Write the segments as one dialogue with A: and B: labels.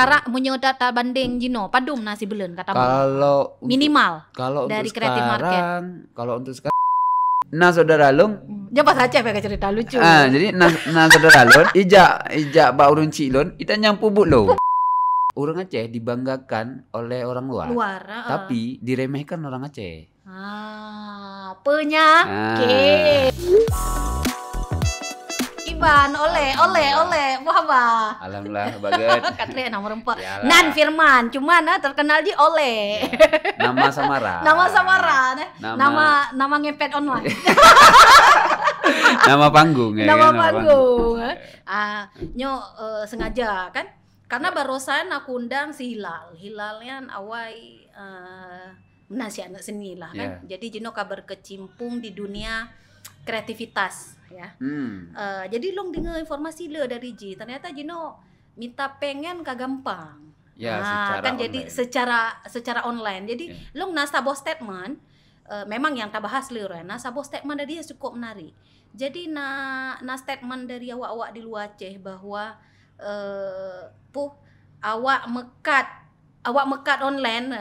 A: Sekarang punya data banding Jino, padum nasi belen kata
B: Kalau
A: minimal
B: kalau dari kreatif market. Kalau untuk sekarang Nah saudara lung
A: Jangan pas Aceh pakai cerita lucu ah, Jadi
B: nah, nah saudara lung Ijak Ijak bau urun cik Kita nyampu buk lo Orang Aceh dibanggakan oleh orang luar, luar uh. Tapi diremehkan orang Aceh
A: ah, Penyakit ah. Ipan, oleh, oleh, oleh, apa?
B: Alhamdulillah, bagus.
A: Katri nomor empat. Nan Firman, cuman nah, terkenal di oleh.
B: Ya. Nama samaran.
A: Nama samaran. Eh. Nama nama, nama ngepet online.
B: nama panggung ya. Nama kan? panggung.
A: Eh. Ah, nyo uh, sengaja kan? Karena ya. barusan aku undang si Hilal. Hilalnya kan awai uh, menasih anak seni lah kan. Yeah. Jadi Jino kabar kecimpung di dunia kreativitas ya. Hmm. Uh, jadi long dengar informasi le dari Ji. Ternyata Ji no minta pengen kagampang. Ya, nah, secara kan online. jadi secara secara online. Jadi yeah. long nasabah statement uh, memang yang tak bahas le eh, nasa Nasabah statement dari dia cukup menarik. Jadi na na statement dari awak-awak di luar Aceh bahwa uh, puh awak mekat awak mekat online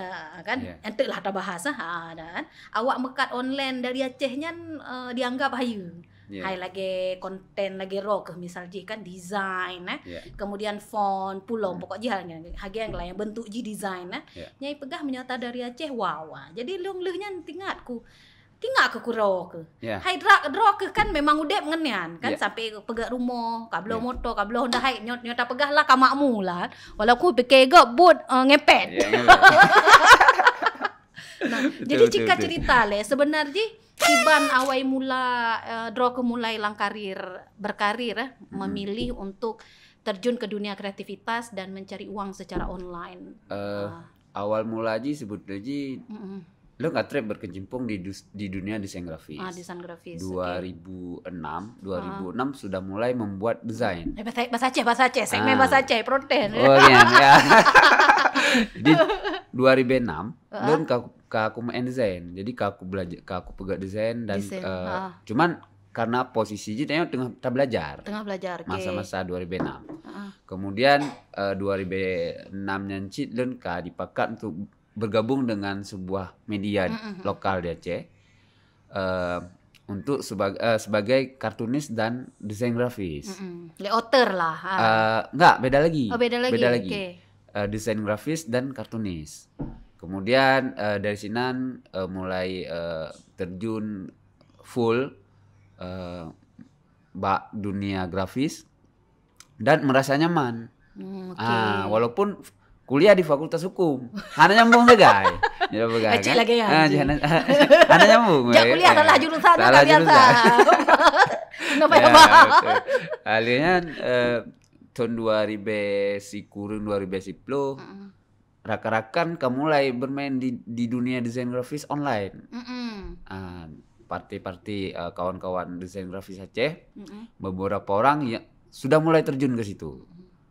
A: kan yeah. entuklah lah tak bahas ha, ah, dan kan? awak mekat online dari Acehnya uh, dianggap hayu yeah. hai lagi konten lagi rock misalnya misal ji kan desain eh yeah. kemudian font pulau hmm. pokok jihan lah yang bentuk ji desain eh yeah. nyai pegah menyata dari Aceh wow jadi leung leuhnya tingat ku tinggal ke kuro ke. Yeah. Hai drak dro kan memang udah ngenian kan yeah. sampai pegak rumah, kablo yeah. motor, kablo Honda hai nyot nyota pegah lah kamakmu lah. walaupun ku pikir gak bot uh, eh, ngepet. Yeah,
B: nah, jadi jika cerita le
A: sebenarnya Kiban awai mula uh, draw ke mulai lang karir berkarir eh, hmm. memilih untuk terjun ke dunia kreativitas dan mencari uang secara online.
B: Uh, uh. Awal mula aja sebetulnya aja lo nggak trip berkecimpung di dus, di dunia desain grafis. Ah, desain grafis. 2006, okay. 2006 uh. sudah mulai membuat desain.
A: Eh, bahasa bahasa Aceh, bahasa Aceh, segmen ah. bahasa Aceh, protein. Oh iya, iya.
B: Jadi 2006 uh lo kak aku main desain jadi kak aku belajar kak aku pegang desain dan desain. Uh, ah. cuman karena posisi jadi tengah, tengah belajar tengah
A: belajar masa-masa
B: okay. 2006 ah. kemudian uh, eh, 2006 nyanci dan kak dipakai untuk bergabung dengan sebuah media mm -hmm. lokal di Aceh uh, untuk sebagai uh, sebagai kartunis dan desain grafis
A: uh author lah uh. Uh,
B: nggak beda lagi oh, beda lagi beda lagi okay. uh, desain grafis dan kartunis Kemudian uh, dari Sinan uh, mulai uh, terjun full uh, bak dunia grafis dan merasa nyaman. Hmm, okay. ah, walaupun kuliah di Fakultas Hukum. hanya nyambung segai. Ya begai. Acik kan? lagi ya. Ah, jangan nyambung. Ya kuliah salah jurusan salah biasa. Kenapa ya? si eh, tahun ribu 2010 uh -uh rakan-rakan kamu mulai bermain di di dunia desain grafis online. Mm -mm. Uh, parti-parti uh, kawan-kawan desain grafis Aceh, mm hmm beberapa orang yang sudah mulai terjun ke situ.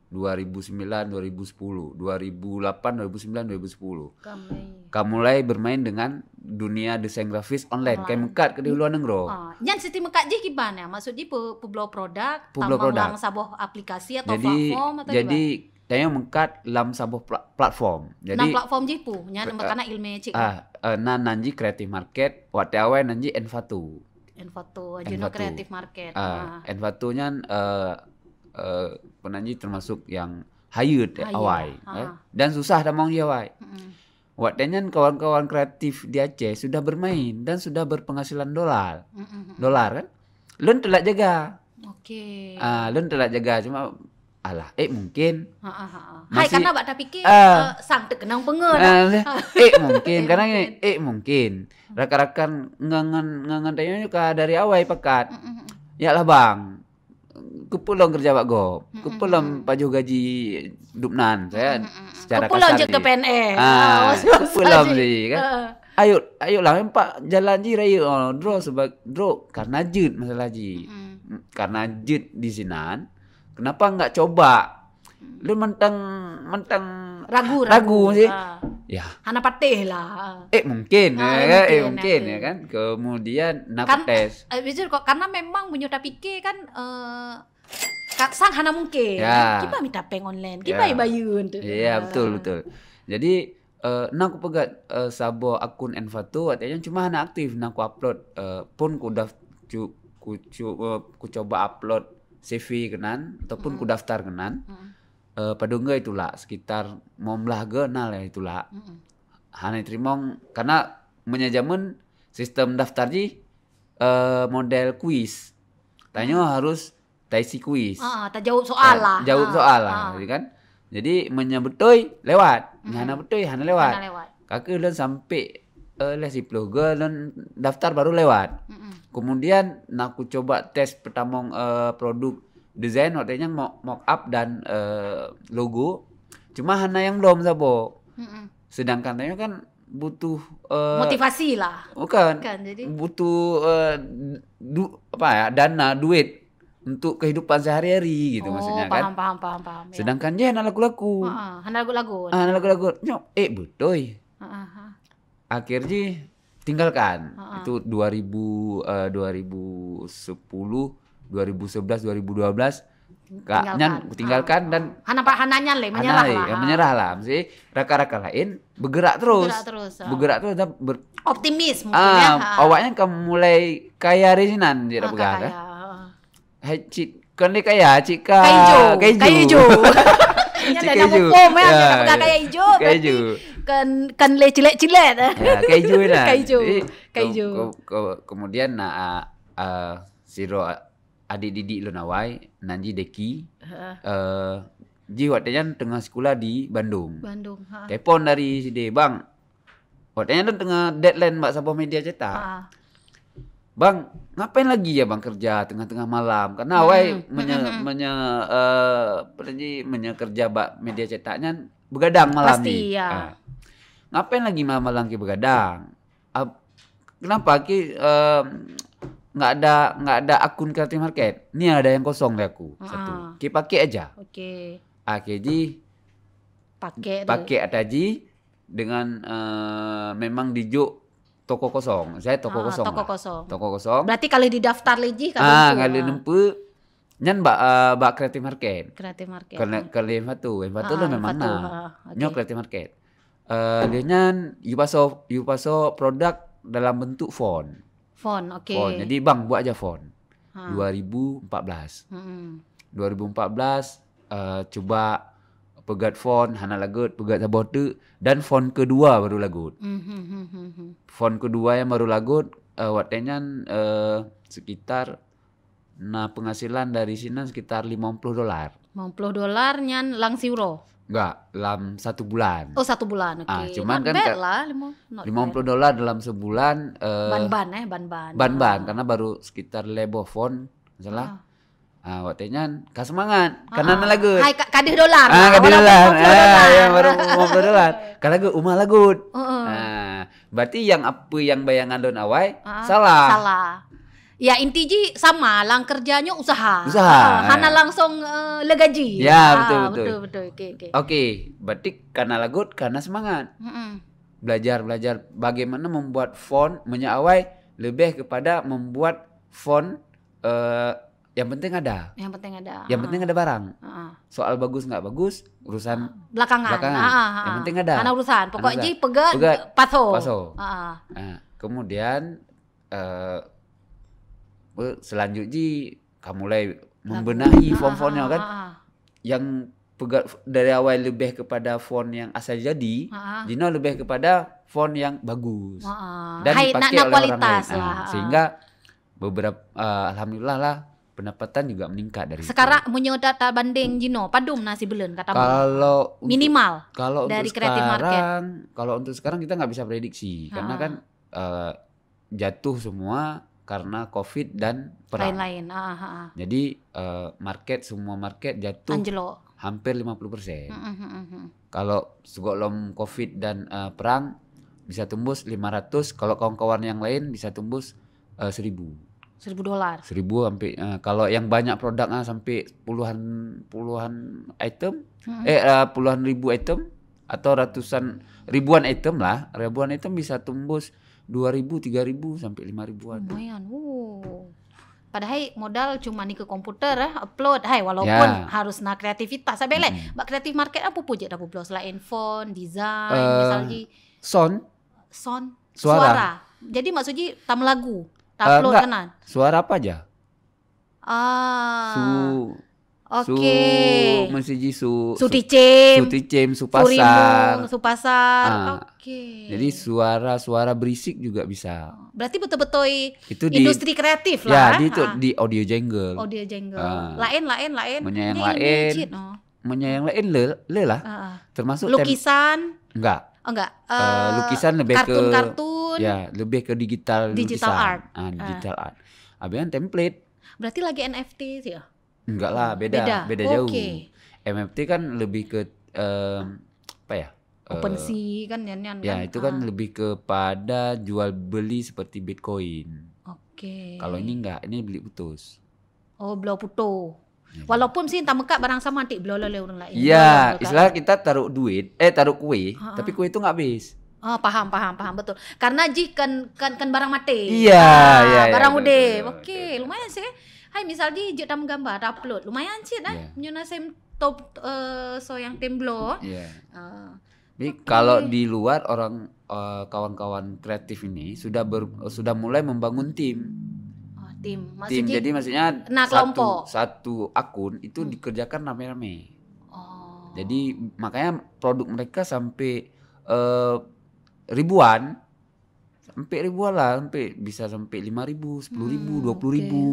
B: 2009, 2010, 2008, 2009, 2010. Kamu mulai bermain dengan dunia desain grafis online. Kayak mekat ke luar negeri. Ah,
A: yang seti mekat je gimana? Maksudnya publo produk, publo tambah produk. orang aplikasi atau jadi, platform atau jadi
B: gimana? dan yang mengkat dalam sebuah platform. Jadi nah platform
A: je pu nya nama eh, karena ilmu cik. Ah,
B: uh, nanji creative market, waktu awai nanji N4.
A: n creative market. Ah, uh, uh.
B: n nya uh, uh, termasuk yang hayut eh, awai. Eh. Dan susah dah mong awai. Hmm. kawan-kawan kreatif di Aceh sudah bermain dan sudah berpenghasilan dolar. Mm -hmm. Dolar kan? Lun telah jaga.
A: Oke. Okay. Ah,
B: uh, lun telah jaga cuma alah eh mungkin
A: masih, Hai karena bakta pikir uh, uh, sang terkenang pengen uh, eh
B: mungkin karena ini eh mungkin rakan-rakan ngangan ngangan tanya juga dari awal pekat mm, mm, mm. ya lah bang kepulong kerja pak go kepulong paju gaji dupnan saya kan? secara kepulong kasar ke
A: PNS ah, ah kepulong sih kan uh.
B: ayo ayo lah empat jalan ji rayu oh, draw sebab draw karena jut masalah ji karena jut di sinan Kenapa nggak coba? Lu mentang mentang ragu ragu, ragu sih. Uh, ya.
A: Karena patih lah.
B: Eh mungkin, ah, ya, eh, eh, mungkin, eh mungkin eh. ya, kan. Kemudian napetes.
A: Kan, eh, kok karena memang menyudah pikir kan uh, sang hana mungkin. Ya. Kita minta peng online, kita ya. bayun tuh. Iya betul
B: betul. Jadi Uh, nak aku pegat uh, sabo akun Enva tu artinya cuma anak aktif nak aku upload uh, pun ku udah cu, ku, cu, uh, ku coba upload CV kenan ataupun mm. ku daftar kenan mm. uh, eh, padungga itulah sekitar mom lah ge nal ya lah itulah mm. hanai trimong karena menyajamun sistem daftar ji uh, model kuis tanya mm. harus taisi kuis ah
A: tak jawab soal eh, lah uh, jawab
B: soal lah ah. jadi kan jadi menyebutoi lewat mm. hana betoi hana lewat hana lewat kakak sampai eh, les diploh gue dan daftar baru lewat. Mm-hmm. Kemudian nah aku coba tes pertama uh, produk desain artinya mock, mock up dan uh, logo. Cuma Hana yang belum sabo. Mm-hmm. Sedangkan tanya kan butuh uh, motivasi lah. Bukan. Kan, jadi butuh uh, du, apa ya dana duit untuk kehidupan sehari-hari gitu oh, maksudnya paham,
A: kan. paham paham paham paham. Ya.
B: Sedangkan ya. dia hana lagu-lagu. anak ah,
A: ah, hana lagu-lagu. Ah, hana
B: lagu-lagu. Nyok, eh butoi akhirnya tinggalkan uh -uh. itu 2000 uh, 2010 2011 2012 Kak Nyan tinggalkan dan
A: Hana Pak Hananya le menyerah hanai, lah. menyerah
B: lah mesti Raka-raka lain bergerak terus. Bergerak terus. Bergerak terus dan ber... optimis mungkin uh, ya. Awalnya kamu mulai kaya resinan jadi oh, ah, pegang ya. Hei, cik, kan dia kaya, cik ka. hijau. Kaya hijau. Cik kayu. Cik kayu kan kan le cilek cilek keju kaiju lah. kaiju. kemudian nah uh, uh, siro adik didik lo nawai nanji deki. uh. Uh, ji waktunya tengah sekolah di Bandung.
A: Bandung. Ha.
B: Telepon dari si De, Bang. Watnya tengah deadline Mbak sabo Media cetak. Ha. Bang, ngapain lagi ya bang kerja tengah-tengah malam? Karena hmm. hmm. menye hmm. menye uh, menye kerja mbak media cetaknya begadang malam Pasti, nih. Ya. Ah ngapain lagi malam-malam ki begadang? Ap, kenapa ki nggak uh, ada nggak ada akun kreatif market? Ini ada yang kosong deh aku uh -huh. satu. Ki pakai aja. Oke. Okay. Akhirnya
A: pakai pakai
B: ataji dengan uh, memang dijuk toko kosong. Saya toko ah, kosong. Toko kosong. Toko kosong. Berarti
A: kali di daftar lagi kan. Ah, kali
B: nempu nyan mbak uh, mbak kreatif market.
A: Kreatif market. Kalian
B: kali yang satu, yang memang nah. Ah, Nyok kreatif market uh, eh, dengan you paso you paso produk dalam bentuk phone,
A: phone, oke. Okay. Jadi
B: bang buat aja phone, Ha. 2014. Hmm. 2014 uh, coba pegat phone, hana lagut pegat sabote dan phone kedua baru lagut. Hmm, hmm, hmm, Font kedua yang baru lagut uh, eh, waktunya uh, eh, sekitar nah penghasilan dari sini sekitar 50 dolar.
A: 50 dolar nyan lang
B: Enggak, dalam satu bulan. Oh
A: satu bulan, Okay. Ah, cuman not kan bad lah, lima
B: puluh dolar dalam sebulan. Eh, ban-ban uh, eh, ban-ban. Ban-ban, ah. karena baru sekitar phone salah. Ah. Ah, waktunya kasih semangat. Ah, karena ah. lagu. Hai, kadih dolar. Ah, kadih dolar. Ah, ya, baru mau dolar. Karena gue umah lagu. Uh -uh. Nah, berarti yang apa yang bayangan don awai ah, salah.
A: Salah. Ya intinya sama, lang kerjanya usaha. Usaha. Uh, ah, hana langsung uh, eh, legaji. Ya betul ah, betul. Betul betul.
B: Oke okay, oke. Okay. Oke, okay, berarti karena lagut, karena semangat. Mm hmm Belajar belajar bagaimana membuat font menyawai lebih kepada membuat font uh, yang penting ada.
A: Yang penting ada. Yang uh. penting ada barang. Uh.
B: Soal bagus nggak bagus urusan belakangan. Belakangan. Uh, uh, uh. Yang penting ada. Karena urusan. Pokoknya pega paso. Paso. Uh. Uh. Nah, kemudian uh, selanjutnya kamu mulai membenahi ah, ah, font-fontnya ah, kan yang pegat dari awal lebih kepada font yang asal jadi Dino lebih kepada font yang bagus dan dipakai oleh orang lain nah, sehingga beberapa uh, alhamdulillah lah pendapatan juga meningkat dari sekarang
A: punya data banding Jino, padum nasi belen kata
B: kalau untuk, minimal kalau dari untuk sekarang, market kalau untuk sekarang kita nggak bisa prediksi ha. karena kan uh, jatuh semua karena COVID dan perang.
A: Lain-lain. Ah, ah, ah.
B: Jadi uh, market semua market jatuh hampir hampir 50 persen. Mm -hmm. Kalau sebelum COVID dan uh, perang bisa tembus 500. Kalau kawan-kawan yang lain bisa tembus uh, eh, 1000
A: seribu dolar
B: seribu sampai uh, kalau yang banyak produknya ah, sampai puluhan puluhan item hmm. eh uh, puluhan ribu item atau ratusan ribuan item lah ribuan item bisa tembus dua ribu tiga ribu sampai lima an
A: Lumayan. Wow. Padahal modal cuma nih ke komputer eh, upload. Hai walaupun yeah. harus na kreativitas. saya bela. Mm. mbak kreatif market apa puji dapat blos selain phone, design, uh, eh, misalnya sound, sound, suara. suara. Jadi maksudnya tam lagu, eh, upload uh, kanan.
B: Suara apa aja?
A: Ah.
B: Su Oke. Okay. Su Mesi Jisu. Su Ticim. Su Ticim, Su Pasar. Su Pasar. Ah. Oke. Okay. Jadi suara-suara berisik juga bisa.
A: Berarti betul-betul itu industri di, kreatif ya, lah. Ya, di itu ah. di
B: audio jungle Audio jungle Ah. Lain
A: lain lain. Menyayang lain. Oh.
B: Menyayang lain le, le lah. Ah. ah. Termasuk lukisan. Enggak. Oh, enggak.
A: Uh, lukisan lebih kartun, ke kartun. Ya,
B: lebih ke digital digital lukisan. art. Ah, ah. digital ah. art. Abian template.
A: Berarti lagi NFT sih ya?
B: Enggak lah, beda, beda, beda okay. Oh, jauh. MFT kan lebih ke uh, apa ya? Open uh, sea kan nyan -nyan Ya, kan? itu kan ah. kan lebih kepada jual beli seperti Bitcoin. Oke. Okay. Kalau ini enggak, ini beli putus.
A: Oh, beli putus. Ya. Walaupun sih entah mekat barang sama nanti beli oleh orang lain. Iya, istilah
B: kita taruh duit, eh taruh kue, tapi kue itu enggak habis.
A: Oh, paham, paham, paham betul. Karena jika kan kan, kan barang mati. Iya, ah, iya. iya barang ya, udah. Oke, okay, lumayan sih hai eh, misal di juk tam gambar upload lumayan cik kan yeah. nyuna sem top uh, so yang temblo yeah. Iya. uh,
B: jadi okay. kalau di luar orang eh, kawan-kawan uh, kreatif ini sudah ber, sudah mulai membangun tim.
A: Oh, tim. Maksudnya, tim. Jadi maksudnya
B: nah, satu satu akun itu hmm. dikerjakan rame-rame. Oh. Jadi makanya produk mereka sampai uh, ribuan empat ribu lah sampai bisa sampai lima ribu sepuluh ribu hmm, dua puluh ribu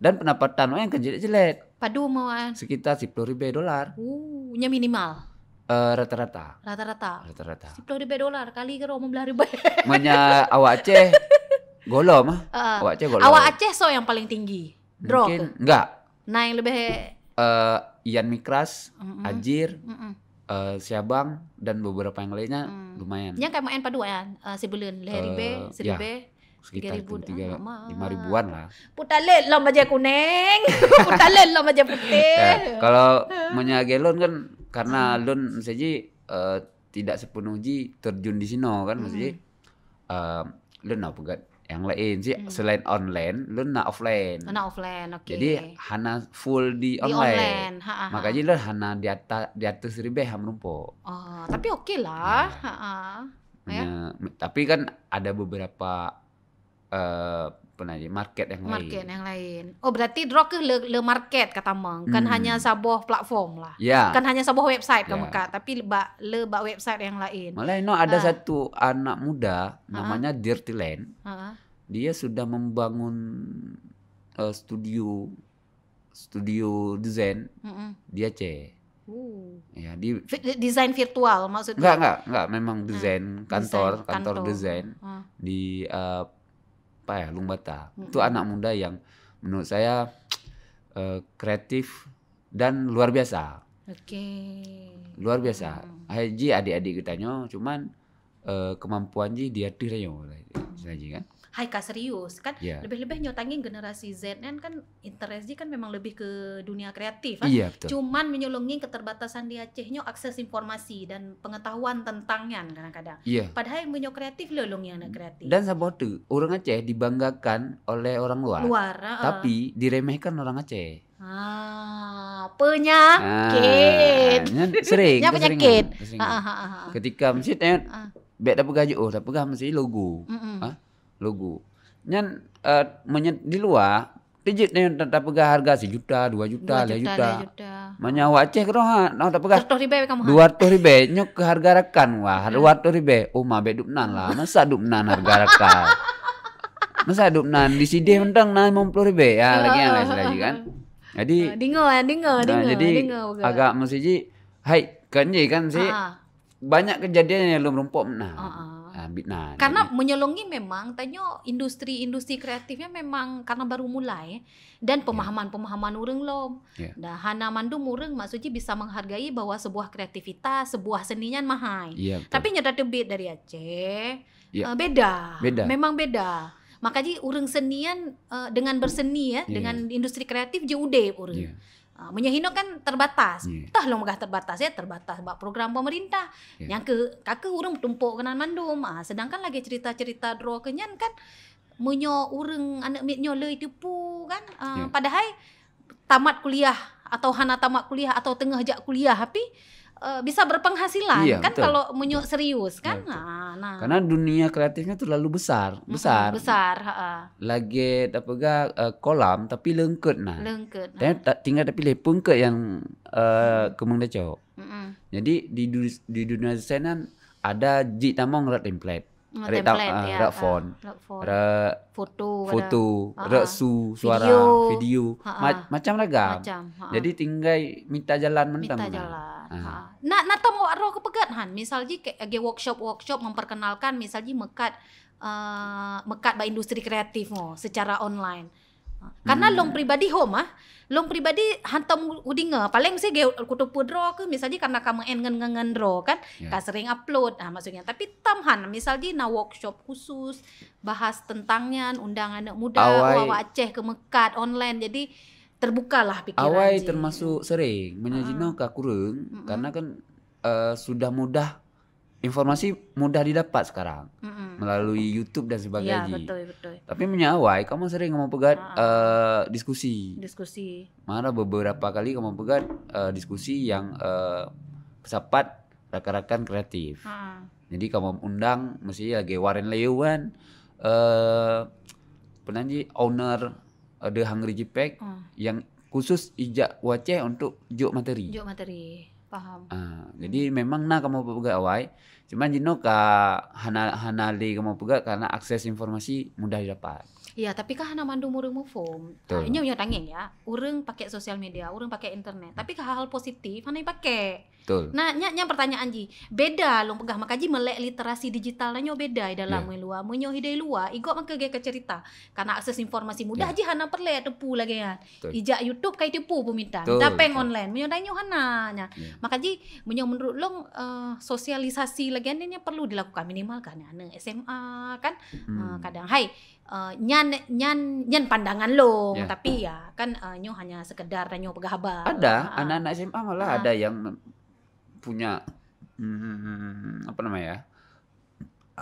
B: dan pendapatan orang yang jelek jelek
A: padu mauan,
B: sekitar sepuluh ribu dolar
A: uh nya minimal
B: Uh, rata-rata.
A: Rata-rata. Rata-rata. Sepuluh ribu dolar kali ke rumah belah ribu.
B: Manya awak Aceh golo mah. Uh, awak Aceh golom. Awak
A: Aceh so yang paling tinggi. Drop. Mungkin enggak. Nah yang lebih.
B: Uh, Ian Mikras, mm -mm. Ajir, mm -mm uh, eh, Siabang dan beberapa yang lainnya hmm. lumayan. Yang
A: kayak main paduan uh, eh, eh, sebulan leheribe, uh, seribe.
B: Ya sekitar ribu, tiga lima ribuan lah.
A: putalen lo aja kuning, putar lo putih. kalau
B: menyage lon kan karena hmm. lon misalnya uh, tidak sepenuh ji terjun di sini kan hmm. maksudnya uh, apa gak yang lain sih hmm. selain online lu na offline
A: na offline oke okay. jadi
B: hana full di online, di online. Ha, ha, makanya lu hana di atas di atas ribe ham rumpo
A: oh tapi oke okay lah ya. Ha, ha.
B: Ya. Nah, tapi kan ada beberapa uh, penari market yang market lain. Market
A: yang lain. Oh berarti drop ke le, le market kata mang, kan hmm. hanya sebuah platform lah. Yeah. Kan hanya sebuah website yeah. kamu ya. kak, tapi ba, le ba website yang lain. Malah
B: no ada uh. satu anak muda ah. namanya uh Dirty Land. uh Dia sudah membangun uh, studio studio desain uh-huh. di Aceh. Uh. Ya, di
A: desain virtual maksudnya. Enggak, enggak,
B: enggak, memang desain kantor, design, kantor, kantor desain uh. di uh, apa ya Lungbata hmm. itu anak muda yang menurut saya uh, kreatif dan luar biasa.
A: Oke. Okay.
B: Luar biasa. Hmm. Haji adik-adik kitanya cuman uh, kemampuan ji dia tiranyo saja kan.
A: Hai kak serius kan yeah. lebih-lebih nyotangin generasi Z kan interestnya kan memang lebih ke dunia kreatif kan? yeah, betul. cuman menyulungi keterbatasan di Acehnya akses informasi dan pengetahuan tentangnya kadang-kadang yeah. padahal yang menyo kreatif yang anak kreatif
B: dan tu orang Aceh dibanggakan oleh orang luar, luar uh, tapi diremehkan orang Aceh
A: Ah, penyakit. Ah, sering. Ya penyakit. Ah, ah, ah,
B: Ketika masjid eh, ah. gaji oh, dah gak mesti logo. Mm -mm. Ah, lugu nyan uh, eh, menyen di luar tijit ni tetap pegah harga sejuta dua juta lah juta, juta. cek waceh nah tak pegah dua ribe kamu ribe nyok ke harga rekan wah dua ribe oh mah duk nan lah masa duk nan harga rekan masa duk nan di sidih mentang puluh ribe ya ah, lagi yang lain lagi kan jadi dingo
A: ya dingo dingo jadi agak
B: mesti ji hai kan je kan si banyak kejadian yang belum rumput nah Nah, karena
A: jadi, menyelongi memang tanya industri-industri kreatifnya memang karena baru mulai dan ya. pemahaman-pemahaman yeah. orang lom. Yeah. Nah, hana mandu orang maksudnya bisa menghargai bahwa sebuah kreativitas, sebuah seninya mahai. Yeah, iya, Tapi nyata debit dari Aceh. Yeah. Ya. Uh, beda. beda. Memang beda. Makanya urung senian uh, dengan berseni ya, yeah. dengan industri kreatif jauh deh Yeah Uh, menyahino kan terbatas. Yeah. Tah long lah megah terbatas ya, terbatas buat program pemerintah. Yeah. Yang ke kakak urang tumpuk kena mandum. Uh, sedangkan lagi cerita-cerita draw kenyan kan menyo urang anak mitnyo le tipu kan. Uh, ha, yeah. Padahal tamat kuliah atau hana tamat kuliah atau tengah jak kuliah tapi uh, bisa berpenghasilan iya, kan kalau menyuk serius kan ya, nah, nah karena
B: dunia kreatifnya terlalu besar besar hmm, besar uh. lagi apa uh, kolam tapi lengket nah
A: lengket nah.
B: tapi tinggal tapi lepung ke yang uh, kemung dah cowok mm jadi di di dunia desainan ada jik tamong template Rek ta, uh, ah, ya, rek phone, ah. rek foto, foto, rek ah, su, suara, video, macam ragam. Macam, Jadi tinggal minta jalan mentang. Minta jalan. Nah,
A: Nak nak tamu roh kepegat han. Misalnya ke workshop workshop memperkenalkan misalnya mekat uh, mekat ba industri kreatif mo secara online karena hmm. long pribadi home ah. Long pribadi hantam udinga. Paling saya gaya kutu pudro ke misalnya karena kamu engen ngengen dro kan. Yeah. sering upload nah, maksudnya. Tapi tamhan misalnya na workshop khusus bahas tentangnya undangan anak muda Awai. wawa Aceh ke Mekat online. Jadi terbukalah
B: pikiran. Awai termasuk sering menyajino ah. uh. kurung mm -mm. karena kan uh, sudah mudah informasi mudah didapat sekarang. Mm -mm melalui YouTube dan sebagainya. Tapi iya, betul, betul. Tapi menyawai, kamu sering ngomong pegat uh, uh, diskusi. Diskusi. Mana beberapa kali kamu pegat uh, diskusi yang uh, eh, pesapat rekan-rekan kreatif. Uh. Jadi kamu undang mesti lagi Warren Leuan uh, penanji owner uh, The Hungry Jipek uh. yang khusus ijak waceh untuk jok materi.
A: Jok materi, paham.
B: Uh, hmm. Jadi memang nah kamu pegawai Cuman Jino ke Hana hana kamu pegang karena akses informasi mudah didapat.
A: Iya, tapi kah nama murung fom. Nah, ini punya tangeng ya. Urung pakai sosial media, urung pakai internet. Tapi kah hal positif mana pakai? Betul. Nah, nyak nyak pertanyaan ji, beda long pegah makaji melek literasi digital nyo beda dalam yeah. lua, munyo hidai lua, igo maka ge ke cerita. Karena akses informasi mudah yeah. ji hana perle tepu lagi ya. Ijak YouTube kai tepu peminta. Dapeng online, munyo danyo hana nya. Yeah. Makaji munyo menurut long uh, sosialisasi lagi perlu dilakukan minimal kan anak SMA kan Hmm. uh, kadang hai uh, nyan nyan nyan pandangan lo yeah. tapi ya kan uh, eh, nyu hanya sekedar nyo pegahaba
B: ada ah, ah. anak-anak uh, SMA malah uh, ada yang punya hmm, apa namanya ya,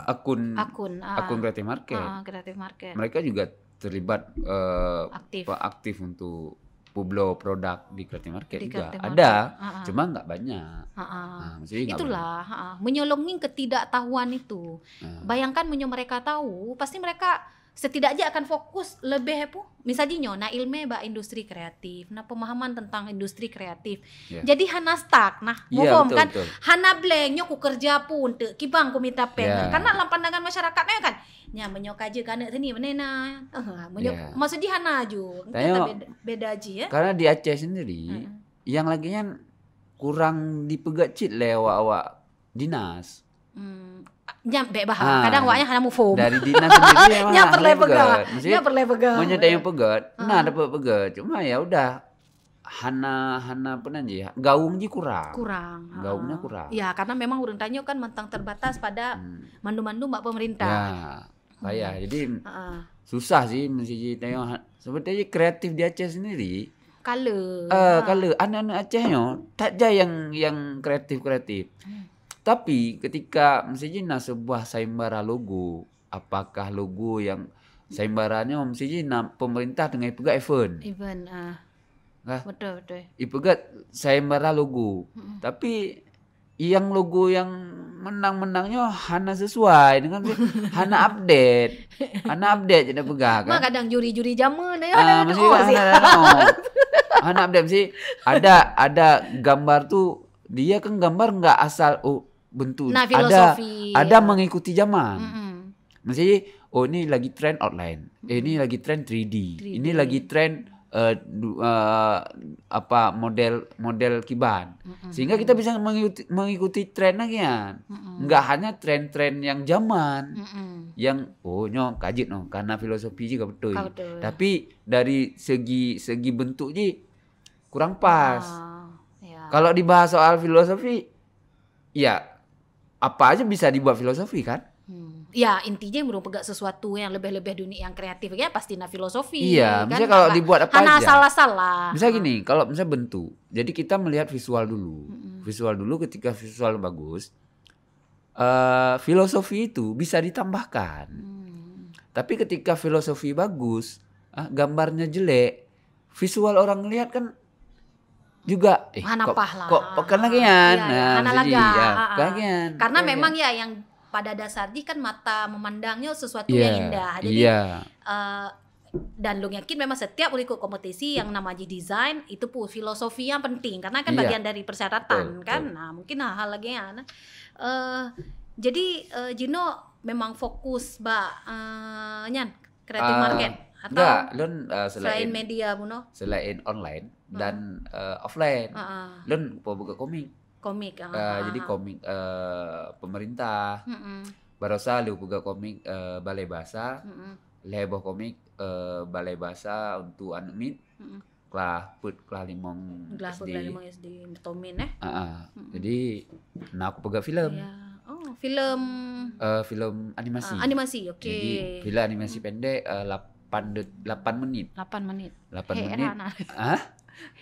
B: akun akun uh, akun kreatif market uh,
A: kreatif market mereka
B: juga terlibat uh, aktif aktif untuk publo produk di kreatif market di juga market. ada uh-uh. cuma nggak banyak
A: uh-uh. nah, maksudnya itulah uh-uh. menyolongin ketidaktahuan itu uh. bayangkan menyu mereka tahu pasti mereka setidaknya akan fokus lebih hepu misalnya nyo na ilmu ba industri kreatif nah pemahaman tentang industri kreatif yeah. jadi hana stuck nah mohon ya, kan betul. hana blank nyo ku kerja pun te kibang ku minta pen yeah. karena dalam pandangan masyarakatnya kan nya menyo aja kan sini menena uh, menyok yeah. maksudnya hana ju kan beda, beda aja ya karena
B: di Aceh sendiri mm -hmm. yang lagian kurang dipegat cit lewat awak dinas
A: nyam hmm. nyampe bah ah. kadang waknya hana mufum dari dinas sendiri ya nyamper pegat nyamper le pegat mau ah. nyedai
B: pegat nah ada pegat cuma ya udah hana hana penan ya gaungnya kurang kurang gaungnya kurang ya
A: karena memang urang tanya kan mentang terbatas pada hmm. mandu-mandu mbak pemerintah ya
B: saya hmm. jadi susah sih mesti tayo sebetulnya kreatif di Aceh sendiri
A: kala eh
B: kala anak-anak Aceh nyo, tak jaya yang yang kreatif kreatif tapi ketika misalnya sebuah sayembara logo, apakah logo yang sayembaranya misalnya pemerintah dengan ipegat event?
A: Event ah.
B: Nah, betul betul. Ipegat sayembara logo. Hmm. Tapi yang logo yang menang-menangnya Hana sesuai dengan Hana update. Hana update jadi pegang kan. Mak
A: kadang juri-juri jaman ya. Ah, masih oh, Hana,
B: Hana update sih. Ada ada gambar tuh dia kan gambar nggak asal oh bentuk nah, filosofi. ada ada ya. mengikuti zaman. Mm -hmm. maksudnya oh ini lagi tren outline, eh, ini lagi tren 3D, 3D. ini lagi tren uh, uh, eh, apa model model kiban. Mm -hmm. Sehingga kita bisa mengikuti mengikuti tren lagi kan. Mm -hmm. Enggak hanya tren-tren yang zaman. Mm -hmm. Yang oh nyok kajit no karena filosofi juga betul. Tapi dari segi segi bentuk ji kurang pas. Ah, ya. Kalau dibahas soal filosofi ya apa aja bisa dibuat filosofi kan?
A: Hmm. Ya intinya yang pegak sesuatu yang lebih-lebih dunia yang kreatif ya pasti nah filosofi. Iya, kan? misalnya kalau apa, dibuat apa aja. salah-salah. Bisa
B: hmm. gini, kalau misalnya bentuk. Jadi kita melihat visual dulu. Hmm. Visual dulu ketika visual bagus, uh, filosofi itu bisa ditambahkan. Hmm. Tapi ketika filosofi bagus, uh, gambarnya jelek, visual orang lihat kan juga eh, anak kok, pahlawan. Kok pekenagian. lagi iya, iya. nah, laga. Ya, Karena iya, memang ya
A: yang pada dasarnya kan mata memandangnya sesuatu yeah. yang indah. Jadi yeah. uh, dan lu yakin memang setiap ikut kompetisi yang namanya desain itu pun filosofi yang penting karena kan yeah. bagian dari persyaratan betul, kan. Betul. Nah, mungkin hal-hal lagi ya. uh, jadi uh, memang fokus Mbak uh, Nyan
B: kreatif uh, market atau enggak, lun, uh, selain, selain media Buno? Selain online Hmm. dan uh, offline. Uh-uh. Lun buka komik. Komik. Uh, uh, jadi ah. komik uh, pemerintah. Uh-uh. Barosa lu buka komik uh, balai bahasa. Uh-uh. Leboh komik uh, balai bahasa untuk anak mit. Uh-uh. Kelah put kelah limong SD. Kelah limong
A: SD tomin eh.
B: Uh, uh. Uh-uh. Jadi nah aku pegang film. Yeah.
A: Oh, film
B: uh, film animasi. Uh, animasi, oke. Okay. Jadi film animasi hmm. pendek uh, 8 8 menit.
A: 8 menit. 8 hey, menit. Hah?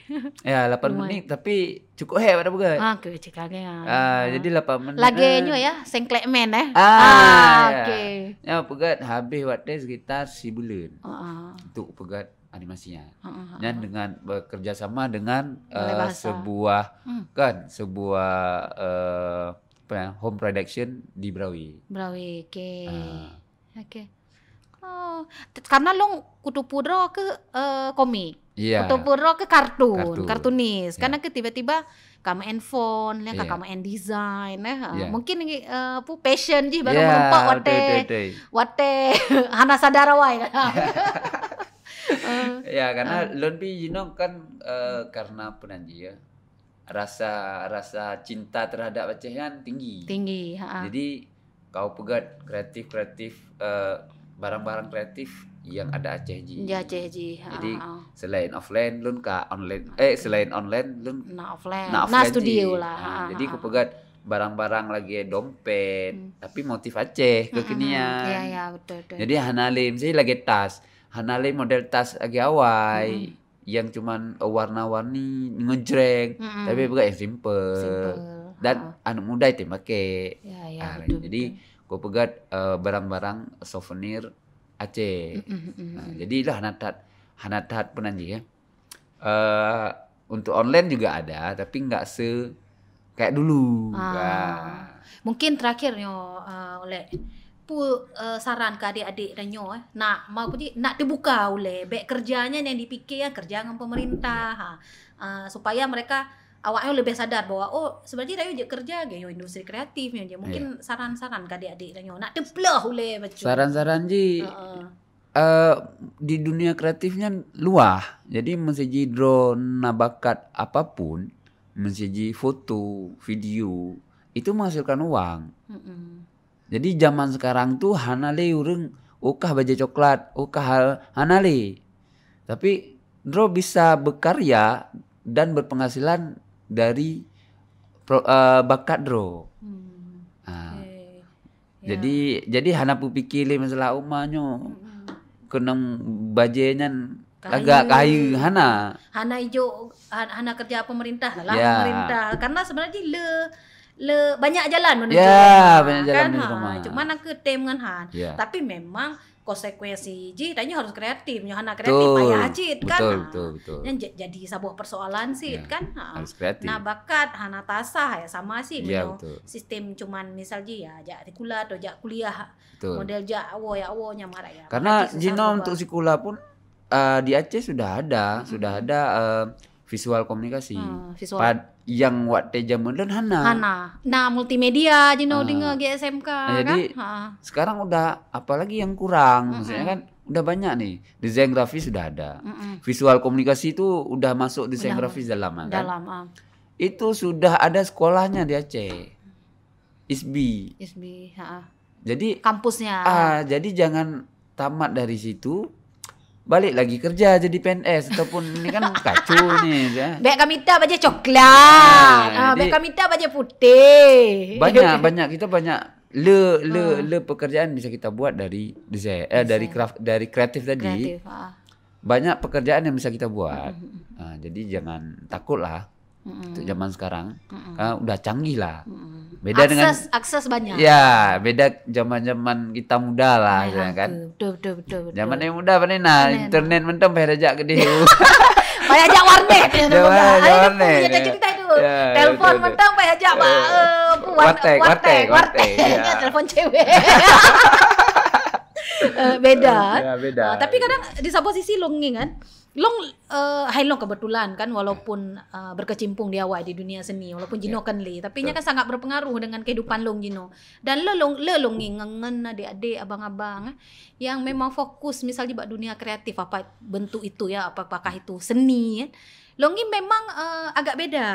B: ya, lapan Memang. menit tapi cukup hebat pada bukan? Ha, ke cik lagi ya. Ah, jadi lapan menit. Lagi nyo
A: ya, sengklek men eh. Ah, ah ya. okey.
B: Ya, pegat habis waktu kita si bulan. Ha. Untuk pegat animasinya. Ha. Uh-huh. Dan dengan bekerjasama dengan uh, sebuah hmm. kan, sebuah uh, apa ya, home production di Brawi.
A: Brawi, okey. Uh. Okey. Oh, karena lo kudu pudro ke uh, komik. Yeah. Kudu pudro ke kartun, Kartu. kartunis. Yeah. Karena ke tiba-tiba kamu handphone, yeah. Iya. kamu end design, yeah. Ya, iya. mungkin uh, passion sih, baru yeah, iya, wate, wate, hana sadara wae kan. uh,
B: ya karena uh, lebih you know kan uh, karena penanji ya rasa rasa cinta terhadap bacahan tinggi. Tinggi. Ha. Jadi kau pegat kreatif kreatif uh, barang-barang kreatif yang ada Acehji. Ya
A: Jadi uh, uh.
B: selain offline lun ka online eh selain online lun nah
A: offline. Nah, nah, studio ji. lah. Nah, uh, jadi
B: pegat barang-barang lagi ya dompet hmm. tapi motif Aceh kekinian. Iya iya betul betul. Jadi hanalim sih lagi tas. Hanalim model tas lagi awai. Hmm. Yang cuman warna-warni ngejreng hmm. hmm. tapi bukan yang simple. simple. Dan anak muda itu pakai. Iya iya ah, Jadi betul gue pegat uh, barang-barang souvenir Aceh. Nah, jadi lah hanatat hanatat pun anji ya. Uh, untuk online juga ada tapi nggak se kayak dulu. Ah. Nah.
A: Mungkin terakhirnya uh, eh, oleh pu uh, saran ke adik-adik dan nyo eh nak mau punya, nak dibuka oleh baik kerjanya yang dipikir ya kerja dengan pemerintah ha. Uh, supaya mereka awaknya lebih sadar bahwa oh sebenarnya rayu juga kerja gitu industri kreatif ya mungkin yeah. saran-saran ke adik-adik rayu nak deplah oleh macam saran-saran
B: ji uh-uh. uh, di dunia kreatifnya kan luah jadi mesti drone nabakat apapun mesti foto video itu menghasilkan uang mm -mm. jadi zaman sekarang tuh hanali urung ukah baju coklat ukah hal hanali tapi Dro bisa berkarya dan berpenghasilan dari uh, bakat dro. Hmm. Uh. Ah. Okay. Ya. Jadi yeah. jadi hana pu pikir le masalah umanyo. Hmm. Kena bajenya agak kayu hana.
A: Hana ijo hana kerja pemerintah lah yeah. pemerintah. Karena sebenarnya le le banyak jalan menuju. Ya, yeah, banyak jalan kan, menuju ha, rumah. Cuma nak ke tem dengan han. Yeah. Tapi memang konsekuensi ji tanya harus kreatif nyohana kreatif payah ajit kan betul,
B: betul, betul. Yang
A: jadi sebuah persoalan sih ya, kan harus kreatif nah bakat hana tasah ya sama sih ya, betul. sistem cuman misal ji ya jak tikula atau jak kuliah betul. model jak awo ya awo nyamara ya karena jino untuk
B: sikula pun uh, di Aceh sudah ada mm -hmm. sudah ada uh, visual komunikasi hmm, visual. Pad yang wate dan hana. Hana.
A: Nah, multimedia aja you know, dengan GSMK nah, jadi, kan. Ha.
B: Sekarang udah apalagi yang kurang mm -hmm. maksudnya kan udah banyak nih. Desain grafis sudah ada. Mm -hmm. Visual komunikasi itu udah masuk desain grafis dalam ya kan. Dalam. Ah. Itu sudah ada sekolahnya di Aceh. ISBI.
A: ISBI, ha.
B: Jadi kampusnya. Ah, jadi jangan tamat dari situ balik lagi kerja jadi PNS ataupun ni kan kacau ni. Ya.
A: Baik kami tak baca coklat. Ha, ah, baik kami tak baca putih. Banyak
B: banyak kita banyak le le ha. le pekerjaan bisa kita buat dari design, eh, design. eh dari craft dari kreatif tadi. Kreatif. Ha. Banyak pekerjaan yang bisa kita buat. Ha, jadi jangan takutlah. -hmm. untuk zaman sekarang mm -hmm. Ah, karena udah canggih lah. mm -hmm. Beda akses, dengan
A: akses banyak. Ya,
B: beda zaman-zaman kita muda lah ya, ya kan. Betul betul betul. betul. Zaman yang muda panena nah, internet mentem bayar aja gede. Ya. Bayar aja warnet. Bayar aja warnet. Ada cerita itu. Ya, ya telepon mentang
A: bayar aja Pak. Eh,
B: warteg, warteg, warteg. Telepon
A: cewek. Eh, beda. Ya, beda. Eh, tapi kadang di satu sisi longing kan Long uh, Hai Long kebetulan kan walaupun uh, berkecimpung di awal di dunia seni walaupun Jino yeah. Ya. Kan Kenli tapi so. nya kan sangat berpengaruh dengan kehidupan Long Jino. Dan le Long le Long ngengen adik-adik abang-abang eh, yang memang fokus misalnya buat dunia kreatif apa bentuk itu ya apakah itu seni ya. Long memang uh, agak beda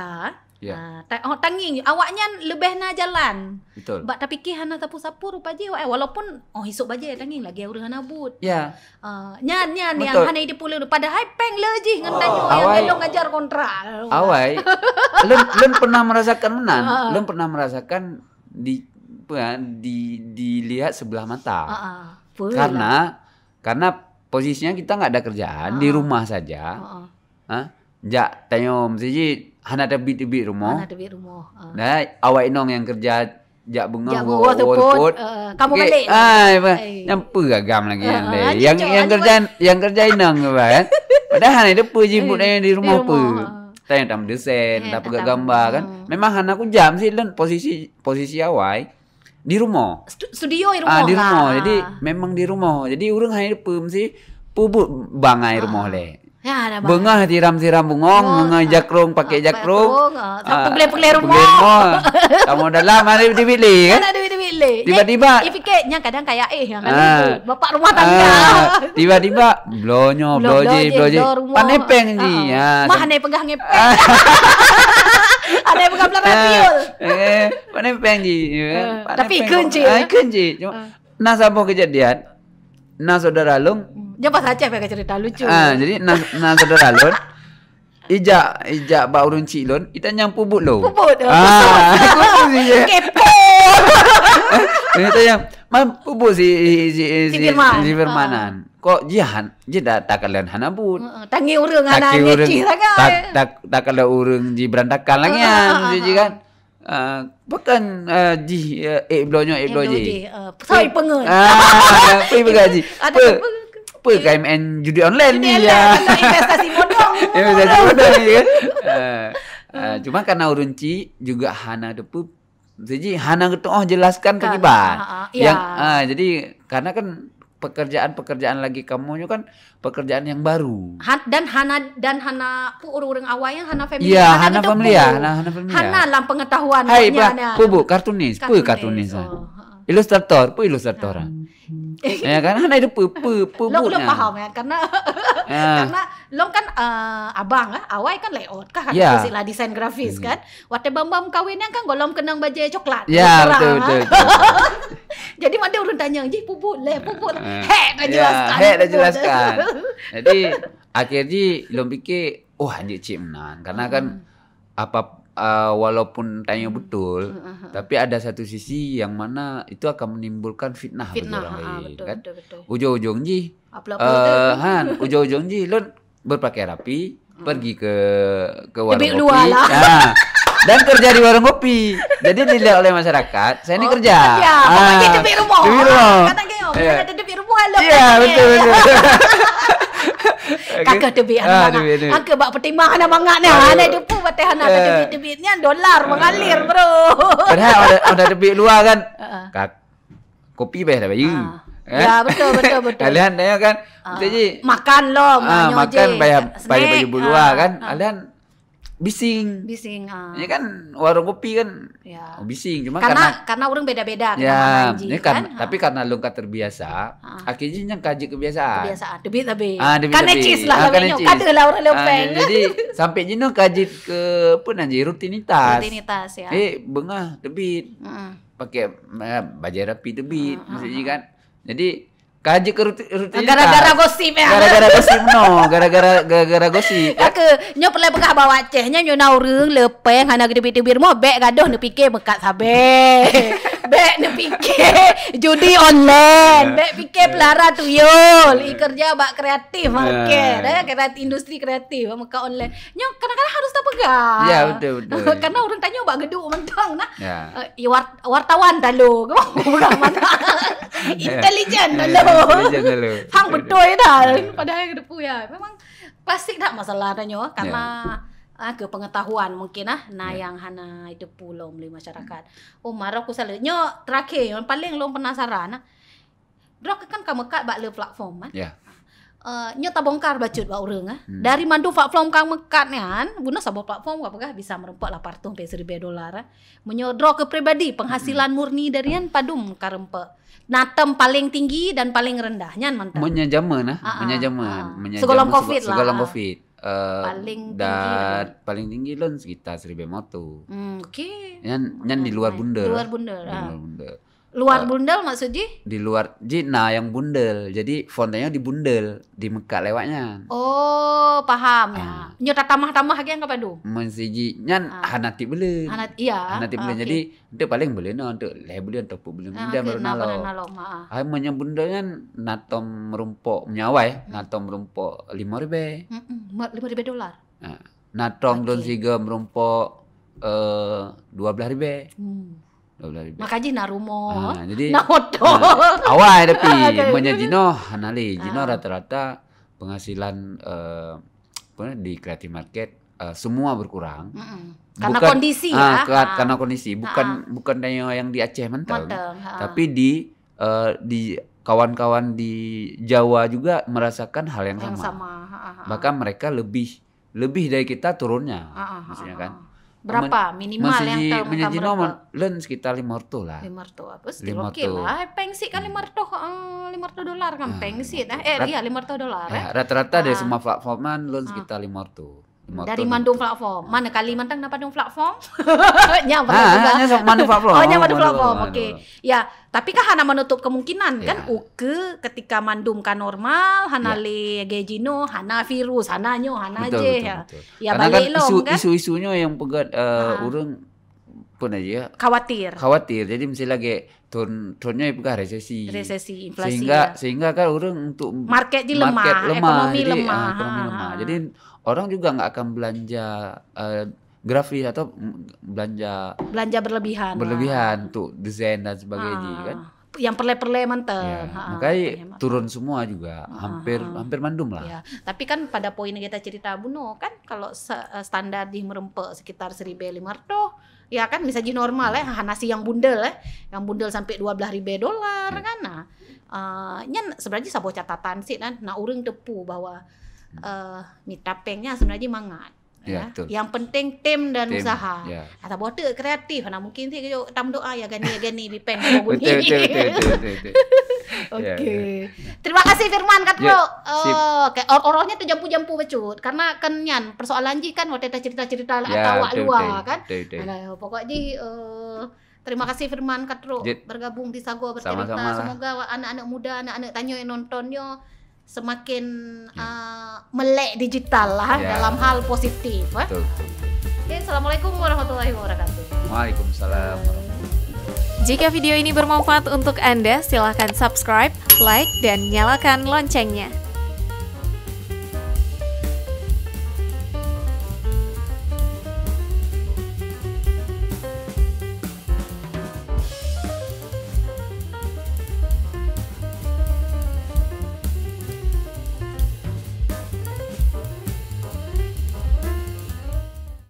A: Yeah. Ya. Uh, oh tangi awaknya lebih na jalan. Betul. Bak tapi ke hana tapu sapu rupa je eh walaupun oh hisuk baje tangi lagi urang hana but. Ya. Yeah. Uh, nyan nyan yang hana ide pada hai peng leji ngan oh, tanyo awai, yang ngajar kontra. Awai.
B: lem lem pernah merasakan menan. Uh, ah. lem pernah merasakan di ya, di dilihat sebelah mata. Uh, uh, karena karena posisinya kita nggak ada kerjaan uh, di rumah saja. Uh, uh. Huh? Ja, Han ada bit-bit rumah. Han ada bit rumah. Uh. awak inong yang kerja jak bunga ya, bunga eh, kamu okay. balik ay, ay. Ha, yang lagi ha, yang, uh, yang, yang kerja yang kerja inang ke kan padahal ada pun jemput yang eh, di rumah apa tanya tak desain tak pegak gambar kan memang han aku jam sih dan posisi posisi awai di rumah
A: studio di rumah ah, di rumah lah. jadi
B: memang di rumah jadi orang hanya pun sih pun bangai rumah ah. leh
A: Ya, ada Bunga
B: tiram-tiram bungong, bunga ah, jakrung pakai jakrung. Oh,
A: uh, tak boleh rumah. Kamu
B: dalam mari dibeli kan? Lah
A: tiba-tiba. Ifiknya kadang kayak eh yang ada uh, Bapak rumah ah, tangga.
B: Tiba-tiba blonyo, bloji, bloji. Panepeng ji. Uh, ya. Mah kan?
A: ne pegah ngepeng.
B: Ada yang pegang belakang Eh, panepeng ji. Eh, Tapi kunci. kunci. Cuma, nah, sabo kejadian. Nah, saudara Lung, hmm.
A: Yang pasal Aceh pakai cerita lucu. Ah, ha,
B: jadi nan nan saudara lon. Ijak ijak ba urun cik lon, kita nyang pubut lo. Pubut. Eh, ah, aku si je. Kepo. Kita yang mam pubut si si si si permanan. Ah. Kok jihan je dah tak kalian hanabut.
A: Tangi urung anak ni cik Tak
B: tak tak kala urung di berantakan lagi kan. Jadi ah, kan. Uh, ah, bukan uh, di uh, eh blonyo eh blonyo. Eh, eh
A: blonyo. Eh, pengen. Ah,
B: pengen gaji. Ada apa iya. KMN judi online judi ni online, ya. investasi bodong. investasi bodong ni Uh, uh, cuma karena urunci juga hana depu jadi hana oh jelaskan ke kan. kibat. Ah, ya. Yang uh, jadi karena kan pekerjaan-pekerjaan lagi kamu kan pekerjaan yang baru.
A: Han, dan Hana dan Hana pu urung-urung awalnya Hana family. Iya, Hana, Hana family ya, Hana Hana family. Hana ya. lah pengetahuan Hai, bu
B: kartunis, pu kartunis. kartunis. Ya. Oh. Ilustrator pun ilustrator ah?
A: Hmm. ya
B: kan ana itu pe pe pe Long long ah. paham
A: ya karena uh. karena lo kan uh, abang ah awai kan layout kah Iya. sila desain grafis hmm. kan. Wate bambam kawinnya kan golom kenang baju coklat. Ya yeah, betul, betul, betul, betul. Jadi mana orang tanya, "Ji pupu le pupu." Uh, he dah ya, jelaskan. Yeah, he dah jelaskan. Jadi
B: akhirnya lo pikir, "Wah, oh, anjir cik Karena kan hmm. kan apa uh, walaupun tanya hmm. betul, uh-huh. tapi ada satu sisi yang mana itu akan menimbulkan fitnah, fitnah bagi orang ah, lain, betul, kan? Ujung-ujung ji, uh, han, ujung-ujung ji, lo berpakaian rapi, uh pergi ke ke warung Lebih kopi, lah. Nah, dan kerja di warung kopi. Jadi dilihat oleh masyarakat, saya ini oh, kerja. Iya, ah, di rumah. Di rumah. Kata oh, ada di
A: rumah Iya, betul betul.
B: Kakak debit anak ah, debit, debit. Kakak
A: buat pertimbang anak bangat ni. Ada ah, tu pun batin anak debit-debit eh. ni. Dolar mengalir bro. Padahal ada,
B: ada debit luar kan. Ah. Kak, kopi best dah bayi. Ah. Ya eh? betul
A: betul betul. Kalian dah kan. makan lo. makan bayar bayi bayi luar kan.
B: Kalian bising
A: bising uh. kan
B: warung kopi kan ya. Oh, bising cuma karena
A: karena, karena orang beda-beda ya, kan, ini kan? kan? Ha. tapi
B: karena lu nggak terbiasa uh. akhirnya yang kaji kebiasaan kebiasaan
A: debit tapi ah, kan lah ah, kan ecis lah orang lu ah, jadi
B: sampai jino kaji ke pun aja rutinitas rutinitas ya eh bengah debit uh. pakai uh, baju rapi debit uh, uh, maksudnya kan jadi Kaji ke rutin Gara-gara gosip
A: ya. Gara-gara gosip no.
B: Gara-gara gara-gara gosip.
A: Aku nyo pelai bekas bawa cehnya nyo naureng lepeng hana gede-gede mo bek gadoh ne mekat sabe. Bek ni fikir judi online. Ya. Bek fikir ya. pelara tuyul. I kerja bak kreatif ya. market. Dah eh. yeah. industri kreatif muka online. Nyok kadang-kadang harus tak pegang. Ya
B: betul betul. Karena
A: orang tanya bak gedu mentang nah. Ya. Eh, eh, wartawan dah lu. Orang mana?
B: Intelligent dah lu. Intelligent dah lu. betul dah.
A: Padahal gedepu ya. Memang plastik tak masalah tanya karena yeah ah ke pengetahuan mungkin ah nah yeah. yang hana itu pula melalui masyarakat hmm. oh marah aku salah nyo terakhir yang paling long penasaran ah drok kan kamu kat bak le platform ah yeah. Ya. uh, nyo tabongkar bacut bak orang ah hmm. dari mandu platform kamu kat ni han guna sebuah platform apa kah bisa merempak lah partung pe 1000 dolar ah menyo drok ke pribadi penghasilan hmm. murni dari han padum karempe natem paling tinggi dan paling rendahnya nyan mantap
B: menyajaman ah uh-huh. Ah, ah. menyajaman uh-huh. Ah. menyajaman segolong covid lah segolong covid Uh, paling dan tinggi paling tinggi lon sekitar seribu moto.
A: Hmm, Oke. Okay.
B: Yang, yang di luar bunda. Di ah. luar
A: bunda. Di luar bunda. Ah. Luar uh, bundel maksudnya?
B: Di luar Jina yang bundel. Jadi fontenya di bundel di Mekah lewatnya.
A: Oh, paham. Uh. Ah. Nyota tamah-tamah lagi yang
B: Masih Ji, nyan ah. hanati beli. Hanat
A: iya. Hanati beli. okay. Ah, Jadi
B: itu paling beli no oh, untuk leh beli untuk pu beli ah, dia baru nalo. Ah, menyan bundel kan natom rumpok ya, hmm. natom rumpok lima ribu.
A: Lima ribu dolar.
B: Nah, natom okay. don siga merumpok eh, dua belas ribu. Hmm. Makaji
A: narumo. Ah, jadi naoto. Nah, nah pi, tapi Jino,
B: nali Jino ah. rata-rata penghasilan eh, di kreatif market eh, semua berkurang. Karena bukan, kondisi ya. ah, ya. karena kondisi, bukan ah. bukan bukan yang di Aceh menteng, tapi di eh, di kawan-kawan di Jawa juga merasakan hal yang, sama. sama. Bahkan mereka lebih lebih dari kita turunnya, maksudnya kan
A: berapa minimal yang tahu masih menjadi nomor
B: len sekitar lima ratus lah
A: lima ratus apa sih lima ratus lah pengsi kan lima ratus eh, lima ratus dolar kan ah, pengsi nah eh iya lima ratus dolar ya eh.
B: rata-rata dari ah. semua platforman len ah. sekitar lima ratus Motor. Dari Mandung
A: Platform. Mana kali Kalimantan dan Padung Platform? nya ah, hanya sok Mandung Platform. Oh, nya Mandung oh, Platform. Oke. Ya, tapi kan hana menutup kemungkinan yeah. kan uke ketika Mandung kan normal, hana yeah. le gejino, hana virus, hana nyo, hana betul, je. Betul, ya. Betul. ya balik kan isu, kan
B: isu-isunya yang pegat uh, uh. pun aja ya. khawatir. Khawatir. Jadi mesti lagi ton-tonnya itu kan resesi. Resesi inflasi. Sehingga ya. sehingga kan orang untuk market di lemah, market lemah ekonomi jadi, lemah. Ah, ekonomi lemah. Jadi orang juga nggak akan belanja uh, grafis atau belanja
A: belanja berlebihan
B: berlebihan lah. tuh desain dan sebagainya ah. kan
A: yang perle-perle mantep. Ya,
B: makanya ha, turun semua juga, ah, ah, hampir ha. hampir mandum lah. Ya,
A: tapi kan pada poin yang kita cerita Buno kan kalau eh, standar di merempe sekitar seribu lima 1.500 ya kan bisa jadi normal ya, eh. nasi yang bundel ya, eh. yang bundel sampai dua belas ribu dolar hmm. kan. Nah, uh, sebenarnya sebuah catatan sih kan, nah urung tepu bahwa uh, eh, mitapengnya sebenarnya mangat
B: ya, ya, betul. Yang
A: penting tim dan tim, usaha. Ya. Atau botak kreatif. Nah mungkin sih kita tam doa ya gani ya gani di betul, betul, betul, betul, betul,
B: betul. Ya, ya. Oke.
A: Okay. Terima kasih Firman kan bro. oh, okay. orangnya tuh jampu-jampu becut karena kenyan persoalan ji kan waktu cerita-cerita yeah, atau awak luar kan. Betul, pokoknya ji uh, Terima kasih Firman Katro bergabung di Sago bercerita. Semoga anak-anak muda, anak-anak tanya yang nontonnya semakin ya. uh, melek digital lah yeah. dalam hal positif. Eh. Betul,
B: betul, betul.
A: Oke, assalamualaikum warahmatullahi wabarakatuh.
B: Waalaikumsalam.
A: Jika video ini bermanfaat untuk Anda, silahkan subscribe, like, dan nyalakan loncengnya.